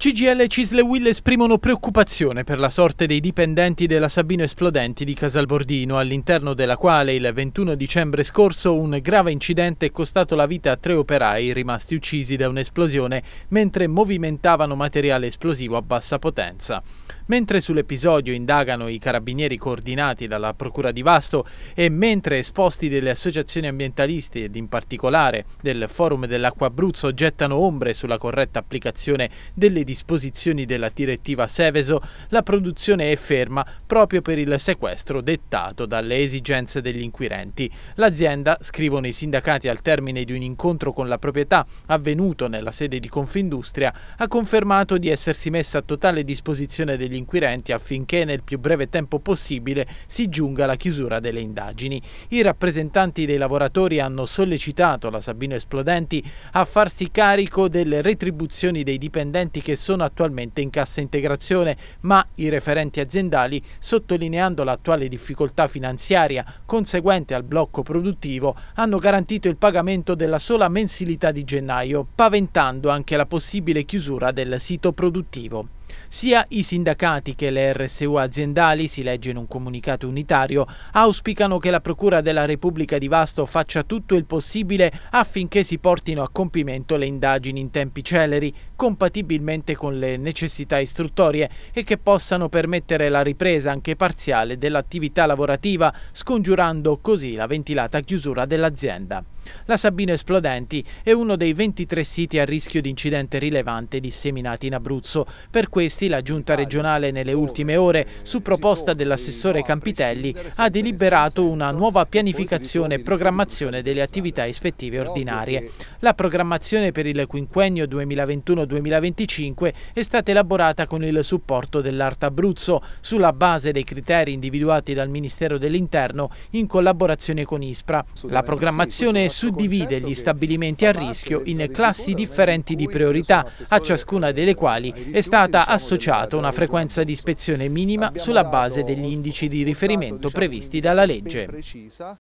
CGL e Cisle Will esprimono preoccupazione per la sorte dei dipendenti della Sabino Esplodenti di Casalbordino, all'interno della quale il 21 dicembre scorso un grave incidente è costato la vita a tre operai rimasti uccisi da un'esplosione mentre movimentavano materiale esplosivo a bassa potenza. Mentre sull'episodio indagano i carabinieri coordinati dalla Procura di Vasto e mentre esposti delle associazioni ambientaliste ed in particolare del Forum dell'Acqua Abruzzo gettano ombre sulla corretta applicazione delle disposizioni della direttiva Seveso, la produzione è ferma proprio per il sequestro dettato dalle esigenze degli inquirenti. L'azienda, scrivono i sindacati al termine di un incontro con la proprietà avvenuto nella sede di Confindustria, ha confermato di essersi messa a totale disposizione degli inquirenti affinché nel più breve tempo possibile si giunga alla chiusura delle indagini. I rappresentanti dei lavoratori hanno sollecitato la Sabino Esplodenti a farsi carico delle retribuzioni dei dipendenti che sono attualmente in cassa integrazione, ma i referenti aziendali, sottolineando l'attuale difficoltà finanziaria conseguente al blocco produttivo, hanno garantito il pagamento della sola mensilità di gennaio, paventando anche la possibile chiusura del sito produttivo. Sia i sindacati che le RSU aziendali, si legge in un comunicato unitario, auspicano che la Procura della Repubblica di Vasto faccia tutto il possibile affinché si portino a compimento le indagini in tempi celeri, compatibilmente con le necessità istruttorie e che possano permettere la ripresa anche parziale dell'attività lavorativa, scongiurando così la ventilata chiusura dell'azienda. La Sabino Esplodenti è uno dei 23 siti a rischio di incidente rilevante disseminati in Abruzzo. Per questo questi, la giunta regionale nelle ultime ore, su proposta dell'assessore Campitelli, ha deliberato una nuova pianificazione e programmazione delle attività ispettive ordinarie. La programmazione per il quinquennio 2021-2025 è stata elaborata con il supporto dell'Art Abruzzo, sulla base dei criteri individuati dal Ministero dell'Interno in collaborazione con ISPRA. La programmazione suddivide gli stabilimenti a rischio in classi differenti di priorità, a ciascuna delle quali è stata assegnata associato una frequenza di ispezione minima sulla base degli indici di riferimento previsti dalla legge.